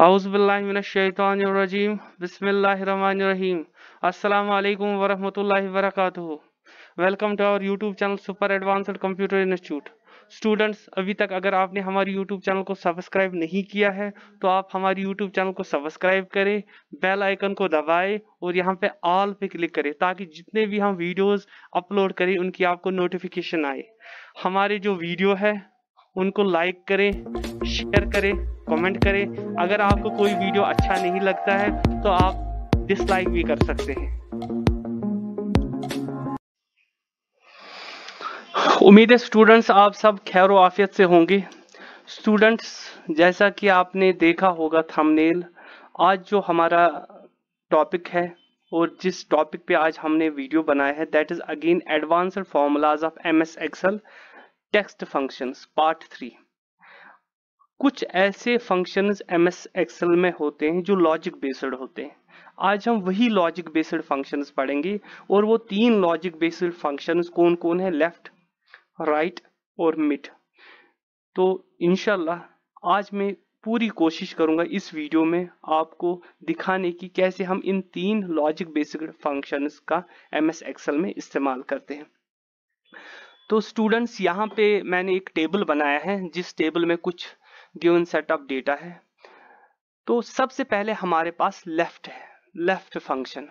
हाउसबिल्लाशैतरजीम बसमीम अल्लाम वरम वर्क welcome to our YouTube channel super advanced computer institute students अभी तक अगर आपने हमारे यूट्यूब चैनल को सब्सक्राइब नहीं किया है तो आप हमारे यूट्यूब चैनल को सब्सक्राइब करें बेल आइकन को दबाएं और यहाँ पे ऑल पे क्लिक करें ताकि जितने भी हम वीडियोस अपलोड करें उनकी आपको नोटिफिकेशन आए हमारे जो वीडियो है उनको लाइक करें शेयर करें कमेंट करें अगर आपको कोई वीडियो अच्छा नहीं लगता है तो आप डिसलाइक भी कर सकते हैं उम्मीद है स्टूडेंट्स आप सब खैर आफियत से होंगे स्टूडेंट्स जैसा कि आपने देखा होगा थंबनेल आज जो हमारा टॉपिक है और जिस टॉपिक पे आज हमने वीडियो बनाया है that is again advanced formulas of M S Excel text functions part three कुछ ऐसे फंक्शंस एम एस एक्सेल में होते हैं जो लॉजिक बेस्ड होते हैं आज हम वही लॉजिक बेस्ड फंक्शंस पढ़ेंगे और वो तीन लॉजिक बेस्ड फंक्शंस कौन कौन है लेफ्ट राइट और मिड तो इनशाला आज मैं पूरी कोशिश करूंगा इस वीडियो में आपको दिखाने की कैसे हम इन तीन लॉजिक बेस्ड फंक्शंस का एम एस एक्सेल में इस्तेमाल करते हैं तो स्टूडेंट्स यहाँ पे मैंने एक टेबल बनाया है जिस टेबल में कुछ गिवन सेट ऑफ डेटा है तो सबसे पहले हमारे पास लेफ्ट है लेफ्ट फंक्शन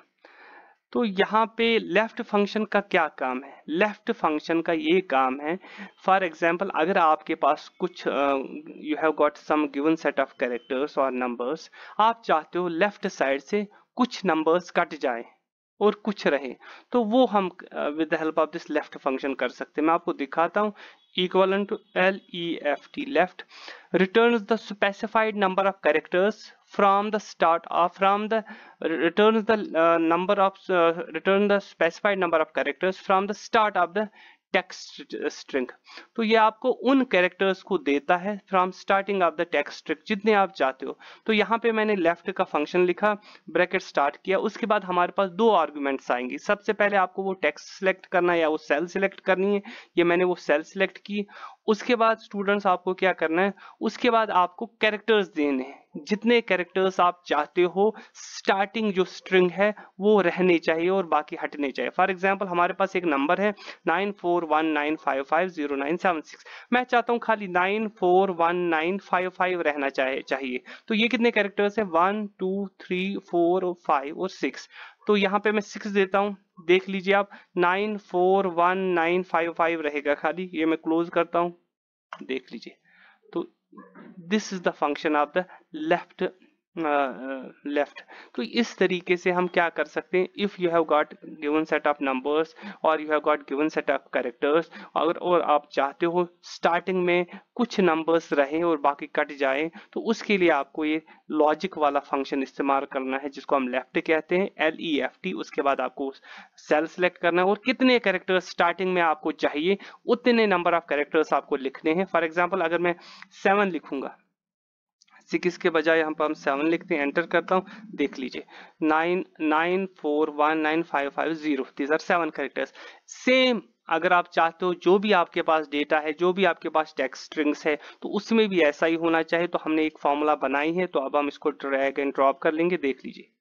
तो यहाँ पे लेफ्ट फंक्शन का क्या काम है लेफ्ट फंक्शन का ये काम है फॉर एग्जाम्पल अगर आपके पास कुछ you have got some given set of characters और नंबर्स आप चाहते हो लेफ्ट साइड से कुछ नंबर्स कट जाएं और कुछ रहे तो वो हम with the help of this left function कर सकते हैं मैं आपको दिखाता हूं equal to L E F T left return the specified number of characters from the start of from the return the number of return the specified number of characters from the start of the text string तो ये आपको उन characters को देता है from starting of the text string जितने आप चाहते हो तो यहाँ पे मैंने लेफ्ट का फंक्शन लिखा ब्रैकेट स्टार्ट किया उसके बाद हमारे पास दो आर्ग्यूमेंट्स आएंगी सबसे पहले आपको वो टेक्स्ट सिलेक्ट करना है या वो सेल सिलेक्ट करनी है ये मैंने वो सेल सिलेक्ट की उसके बाद स्टूडेंट्स आपको क्या करना है उसके बाद आपको कैरेक्टर्स देने हैं जितने कैरेक्टर्स आप चाहते हो स्टार्टिंग जो स्ट्रिंग है वो रहने चाहिए और बाकी हटने चाहिए फॉर एग्जाम्पल हमारे पास एक नंबर है nine four one nine five five zero nine seven six मैं चाहता हूँ खाली nine four one nine five five रहना चाहे चाहिए तो ये कितने कैरेक्टर्स है one two three four five और सिक्स तो यहाँ पे मैं सिक्स देता हूँ देख लीजिए आप nine four one nine five five रहेगा खाली ये मैं क्लोज करता हूँ देख लीजिए this is the function of the left left तो इस तरीके से हम क्या कर सकते हैं if you have got given set of numbers और you have got given set of characters अगर और आप चाहते हो स्टार्टिंग में कुछ नंबर्स रहें और बाकी कट जाए तो उसके लिए आपको ये लॉजिक वाला फंक्शन इस्तेमाल करना है जिसको हम लेफ्ट कहते हैं एल ई एफ टी उसके बाद आपको सेल सेलेक्ट करना है और कितने कैरेक्टर्स स्टार्टिंग में आपको चाहिए उतने नंबर ऑफ करेक्टर्स आपको लिखने हैं फॉर एग्जाम्पल अगर मैं सेवन लिखूंगा सिक्स के बजाय पर हम सेवन लिखते हैं एंटर करता हूँ देख लीजिए nine nine four one nine five five zero these are seven characters same अगर आप चाहते हो जो भी आपके पास डेटा है जो भी आपके पास टेक्स्ट स्ट्रिंग्स है तो उसमें भी ऐसा ही होना चाहिए तो हमने एक फॉर्मूला बनाई है तो अब हम इसको ड्रैग एंड ड्रॉप कर लेंगे देख लीजिए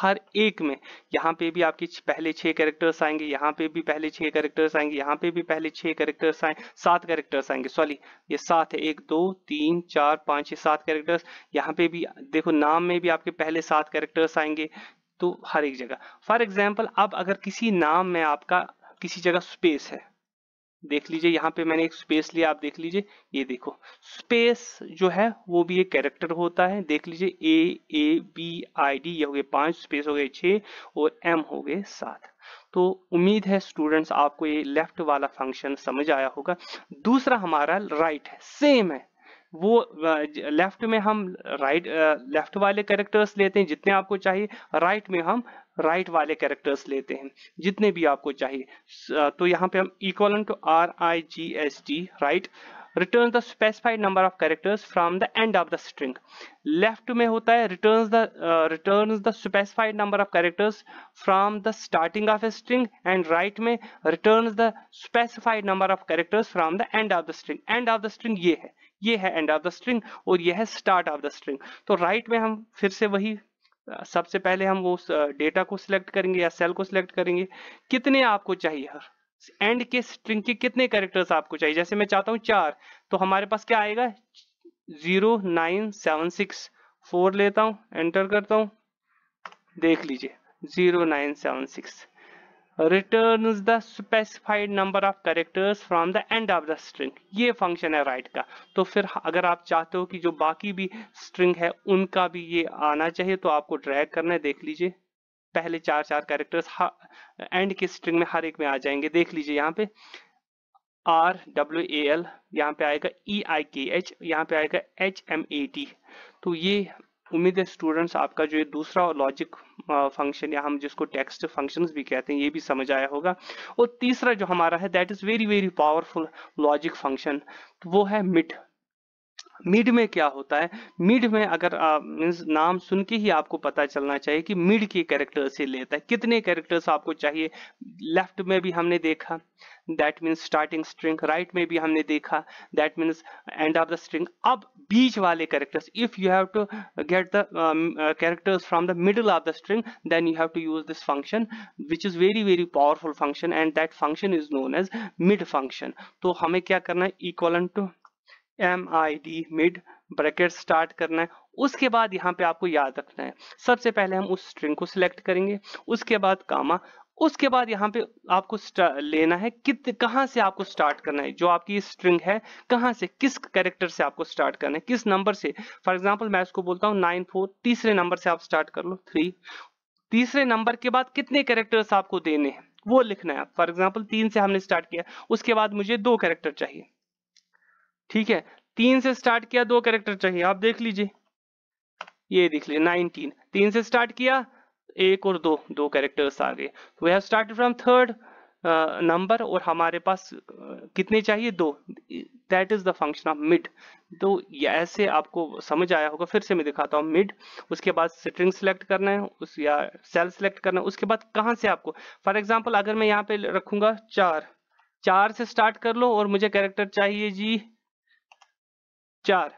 हर एक में यहाँ पे भी आपके पहले छह कैरेक्टर्स आएंगे यहाँ पे भी पहले छह कैरेक्टर्स आएंगे यहाँ पे भी पहले छह कैरेक्टर्स आए सात कैरेक्टर्स आएंगे सॉरी ये सात है एक दो तीन चार पाँच छह सात कैरेक्टर्स यहाँ पे भी देखो नाम में भी आपके पहले सात कैरेक्टर्स आएंगे तो हर एक जगह फॉर एग्जाम्पल अब अगर किसी नाम में आपका किसी जगह स्पेस है देख लीजिए यहाँ पे मैंने एक स्पेस लिया आप देख लीजिए ये देखो स्पेस जो है वो भी एक कैरेक्टर होता है देख लीजिए ए ए बी आई डी ये हो गए पांच स्पेस हो गए छ और एम हो गए सात तो उम्मीद है स्टूडेंट्स आपको ये लेफ्ट वाला फंक्शन समझ आया होगा दूसरा हमारा राइट है सेम है वो लेफ्ट में हम राइट लेफ्ट वाले कैरेक्टर्स लेते हैं जितने आपको चाहिए राइट में हम राइट वाले कैरेक्टर्स लेते हैं जितने भी आपको चाहिए तो यहाँ पे हम equal to R I G H T right return the specified number of characters from the end of the string left में होता है return the return the specified number of characters from the starting of a string and right में return the specified number of characters from the end of the string end of the string ये है ये है and of the string और यह है start of the string तो right right में हम फिर से वही सबसे पहले हम उस डेटा को सिलेक्ट करेंगे या सेल को सिलेक्ट करेंगे कितने आपको चाहिए एंड के स्ट्रिंग के कितने कैरेक्टर्स आपको चाहिए जैसे मैं चाहता हूँ चार तो हमारे पास क्या आएगा zero nine seven six four लेता हूँ एंटर करता हूँ देख लीजिए zero nine seven six return the specified number of characters from the end of the string ये फंक्शन है राइट का तो फिर अगर आप चाहते हो कि जो बाकी भी स्ट्रिंग है उनका भी ये आना चाहिए तो आपको ड्रैग करना है देख लीजिए पहले चार चार कैरेक्टर्स एंड के स्ट्रिंग में हर एक में आ जाएंगे देख लीजिए यहाँ पे आर डब्ल्यू ए एल यहाँ पे आएगा ई आई के एच यहाँ पे आएगा एच एम ए टी तो ये उम्मीद है स्टूडेंट्स आपका जो ये दूसरा लॉजिक फंक्शन या हम जिसको टेक्स्ट फंक्शन भी कहते हैं ये भी समझ आया होगा और तीसरा जो हमारा है that is very very powerful logic function वो है मिट मिड में क्या होता है मिड में अगर मीन्स नाम सुन के ही आपको पता चलना चाहिए कि मिड के कैरेक्टर से लेता है कितने कैरेक्टर्स आपको चाहिए लेफ्ट में भी हमने देखा that means starting string right में भी हमने देखा that means end of the string अब बीच वाले characters if you have to get the characters from the middle of the string then you have to use this function which is very very powerful function and that function is known as mid function तो हमें क्या करना है equal to M I D mid bracket start करना है उसके बाद यहाँ पे आपको याद रखना है सबसे पहले हम उस स्ट्रिंग को सिलेक्ट करेंगे उसके बाद कामा उसके बाद यहाँ पे आपको लेना है कित कहाँ से आपको स्टार्ट करना है जो आपकी स्ट्रिंग है कहाँ से किस कैरेक्टर से आपको स्टार्ट करना है किस नंबर से फॉर एग्जाम्पल मैं उसको बोलता हूँ नाइन फोर तीसरे नंबर से आप स्टार्ट कर लो थ्री तीसरे नंबर के बाद कितने कैरेक्टर्स आपको देने हैं वो लिखना है फॉर एग्जाम्पल तीन से हमने स्टार्ट किया उसके बाद मुझे दो कैरेक्टर चाहिए ठीक है तीन से स्टार्ट किया दो कैरेक्टर चाहिए आप देख लीजिए ये देख लीजिए नाइनटीन तीन से स्टार्ट किया एक और दो दो कैरेक्टर्स आ गए तो we have started from third number और हमारे पास uh, कितने चाहिए दो that is the function of mid तो ऐसे आपको समझ आया होगा फिर से मैं दिखाता हूँ मिड उसके बाद स्ट्रिंग सिलेक्ट करना है उस या सेल सिलेक्ट करना है उसके बाद कहाँ से आपको फॉर एग्जाम्पल अगर मैं यहाँ पे रखूंगा चार चार से स्टार्ट कर लो और मुझे कैरेक्टर चाहिए जी चार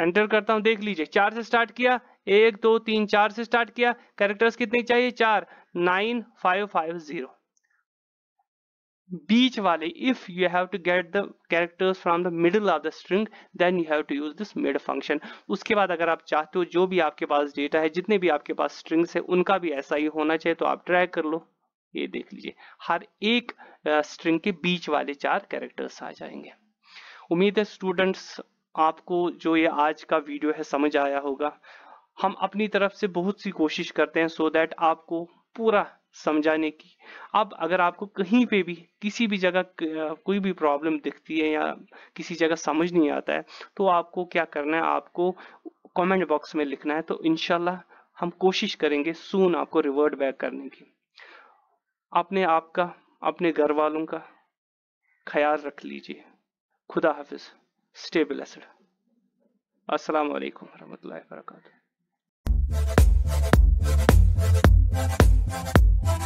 एंटर करता हूं देख लीजिए चार से स्टार्ट किया एक दो तीन चार से स्टार्ट किया कैरेक्टर्स कितने चाहिए चार नाइन फाइव फाइव जीरो बीच वाले if you have to get the characters from the middle of the string then you have to use this mid function उसके बाद अगर आप चाहते हो जो भी आपके पास डेटा है जितने भी आपके पास स्ट्रिंग्स है उनका भी ऐसा ही होना चाहिए तो आप ट्राई कर लो ये देख लीजिए हर एक स्ट्रिंग के बीच वाले चार कैरेक्टर्स आ जाएंगे उम्मीद है स्टूडेंट्स आपको जो ये आज का वीडियो है समझ आया होगा हम अपनी तरफ से बहुत सी कोशिश करते हैं सो so दैट आपको पूरा समझाने की अब अगर आपको कहीं पे भी किसी भी जगह कोई भी प्रॉब्लम दिखती है या किसी जगह समझ नहीं आता है तो आपको क्या करना है आपको कमेंट बॉक्स में लिखना है तो इनशाला हम कोशिश करेंगे सून आपको रिवर्ट बैक करने की अपने आपका अपने घर वालों का ख्याल रख लीजिए खुदा हाफिज़ स्टेबल एसिड अस्सलाम वालेकुम रहमतुल्लाहि वरकatuh